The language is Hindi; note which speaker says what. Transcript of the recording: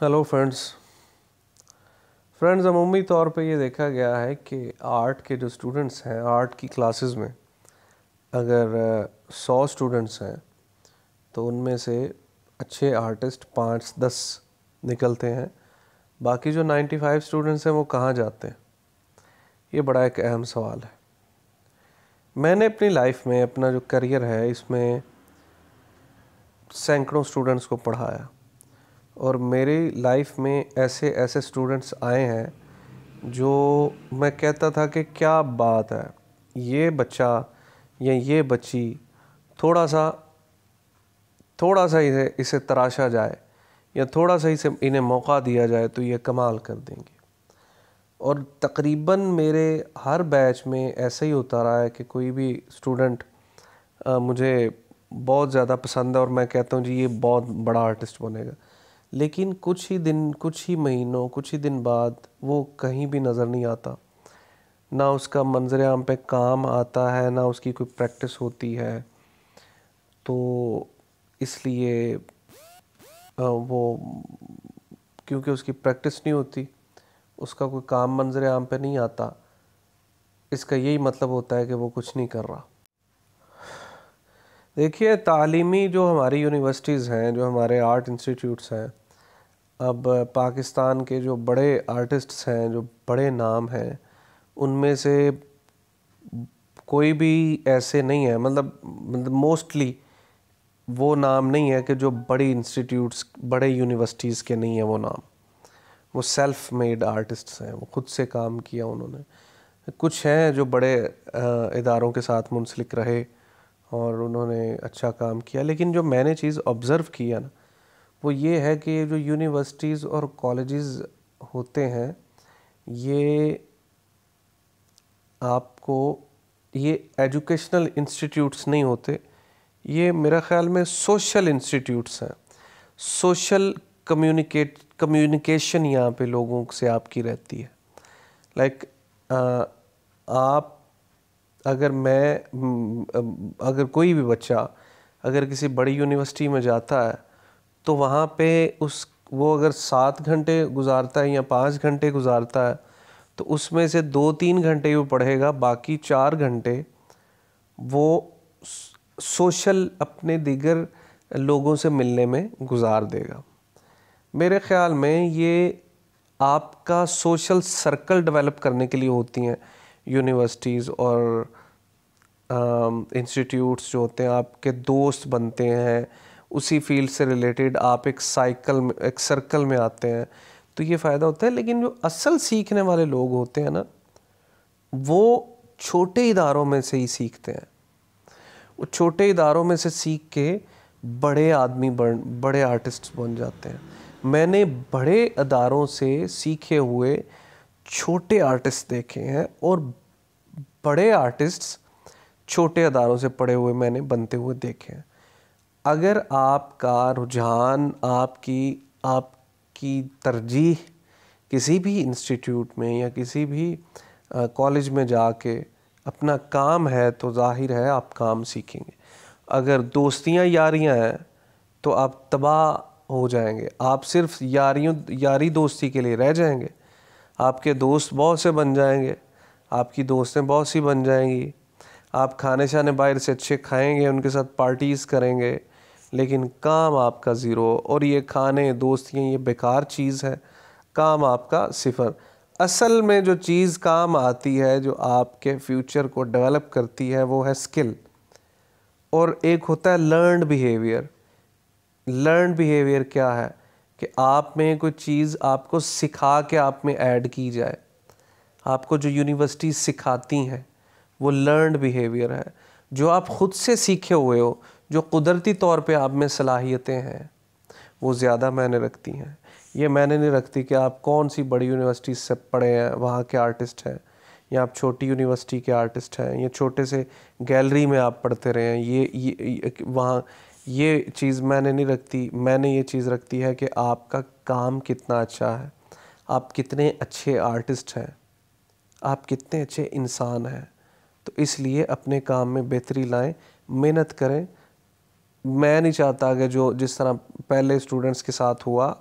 Speaker 1: हेलो फ्रेंड्स फ्रेंड्स अमूमी तौर पे ये देखा गया है कि आर्ट के जो स्टूडेंट्स हैं आर्ट की क्लासेस में अगर सौ स्टूडेंट्स हैं तो उनमें से अच्छे आर्टिस्ट पाँच दस निकलते हैं बाकी जो नाइन्टी फाइव स्टूडेंट्स हैं वो कहाँ जाते हैं ये बड़ा एक अहम सवाल है मैंने अपनी लाइफ में अपना जो करियर है इसमें सैकड़ों स्टूडेंट्स को पढ़ाया और मेरी लाइफ में ऐसे ऐसे स्टूडेंट्स आए हैं जो मैं कहता था कि क्या बात है ये बच्चा या ये बच्ची थोड़ा सा थोड़ा सा इसे इसे तराशा जाए या थोड़ा सा इसे इन्हें मौका दिया जाए तो ये कमाल कर देंगे और तकरीबन मेरे हर बैच में ऐसा ही होता रहा है कि कोई भी स्टूडेंट मुझे बहुत ज़्यादा पसंद है और मैं कहता हूँ जी ये बहुत बड़ा आर्टिस्ट बनेगा लेकिन कुछ ही दिन कुछ ही महीनों कुछ ही दिन बाद वो कहीं भी नज़र नहीं आता ना उसका मंजर आम पे काम आता है ना उसकी कोई प्रैक्टिस होती है तो इसलिए वो क्योंकि उसकी प्रैक्टिस नहीं होती उसका कोई काम मंजर आम पे नहीं आता इसका यही मतलब होता है कि वो कुछ नहीं कर रहा देखिए तालीमी जो हमारी यूनिवर्सिटीज़ हैं जो हमारे आर्ट इंस्टीट्यूट्स हैं अब पाकिस्तान के जो बड़े आर्टिस्ट्स हैं जो बड़े नाम हैं उनमें से कोई भी ऐसे नहीं है मतलब मोस्टली मतलब वो नाम नहीं है कि जो बड़ी इंस्टीट्यूट्स बड़े यूनिवर्सिटीज़ के नहीं है वो नाम वो सेल्फ मेड आर्टिस्ट्स हैं वो खुद से काम किया उन्होंने कुछ हैं जो बड़े इदारों के साथ मुंसलिक रहे और उन्होंने अच्छा काम किया लेकिन जो मैंने चीज़ ऑब्ज़र्व किया ना वो ये है कि जो यूनिवर्सिटीज़ और कॉलेजेस होते हैं ये आपको ये एजुकेशनल इंस्टीट्यूट्स नहीं होते ये मेरा ख़्याल में सोशल इंस्टीट्यूट्स हैं सोशल कम्युनिकेट कम्युनिकेशन यहाँ पे लोगों से आपकी रहती है लाइक like, आप अगर मैं अगर कोई भी बच्चा अगर किसी बड़ी यूनिवर्सिटी में जाता है तो वहाँ पे उस वो अगर सात घंटे गुजारता है या पाँच घंटे गुजारता है तो उसमें से दो तीन घंटे वो पढ़ेगा बाकी चार घंटे वो सोशल अपने दिगर लोगों से मिलने में गुजार देगा मेरे ख़्याल में ये आपका सोशल सर्कल डेवलप करने के लिए होती हैं यूनिवर्सिटीज़ और इंस्टीट्यूट्स जो होते हैं आपके दोस्त बनते हैं उसी फील्ड से रिलेटेड आप एक साइकिल एक सर्कल में आते हैं तो ये फ़ायदा होता है लेकिन जो असल सीखने वाले लोग होते हैं ना वो छोटे इदारों में से ही सीखते हैं वो छोटे इदारों में से सीख के बड़े आदमी बन बड़े आर्टिस्ट बन जाते हैं मैंने बड़े अदारों से सीखे हुए छोटे आर्टिस्ट देखे हैं और बड़े आर्टिस्ट्स छोटे अदारों से पढ़े हुए मैंने बनते हुए देखे हैं अगर आपका रुझान आपकी आपकी तरजीह किसी भी इंस्टीट्यूट में या किसी भी कॉलेज में जाके अपना काम है तो जाहिर है आप काम सीखेंगे अगर दोस्तियां यारियां हैं तो आप तबाह हो जाएंगे आप सिर्फ यारियों यारी दोस्ती के लिए रह जाएंगे आपके दोस्त बहुत से बन जाएंगे आपकी दोस्तें बहुत सी बन जाएंगी आप खाने शाने बाहर से अच्छे खाएंगे उनके साथ पार्टीज़ करेंगे लेकिन काम आपका ज़ीरो और ये खाने दोस्तियाँ ये बेकार चीज़ है काम आपका सिफर असल में जो चीज़ काम आती है जो आपके फ्यूचर को डेवलप करती है वो है स्किल और एक होता है लर्न बिहेवियर लर्न बिहेवियर क्या है कि आप में कोई चीज़ आपको सिखा के आप में ऐड की जाए आपको जो यूनिवर्सिटी सिखाती हैं वो लर्न बिहेवियर है जो आप ख़ुद से सीखे हुए हो जो कुदरती तौर पे आप में सलाहियतें हैं वो ज़्यादा मैंने रखती हैं ये मैंने नहीं रखती कि आप कौन सी बड़ी यूनिवर्सिटी से पढ़े हैं वहाँ के आर्टिस्ट हैं या आप छोटी यूनिवर्सिटी के आर्टिस्ट हैं या छोटे से गैलरी में आप पढ़ते रहे हैं ये, ये, ये वहाँ ये चीज़ मैंने नहीं रखती मैंने ये चीज़ रखती है कि आपका काम कितना अच्छा है आप कितने अच्छे आर्टिस्ट हैं आप कितने अच्छे इंसान हैं तो इसलिए अपने काम में बेहतरी लाएं मेहनत करें मैं नहीं चाहता कि जो जिस तरह पहले स्टूडेंट्स के साथ हुआ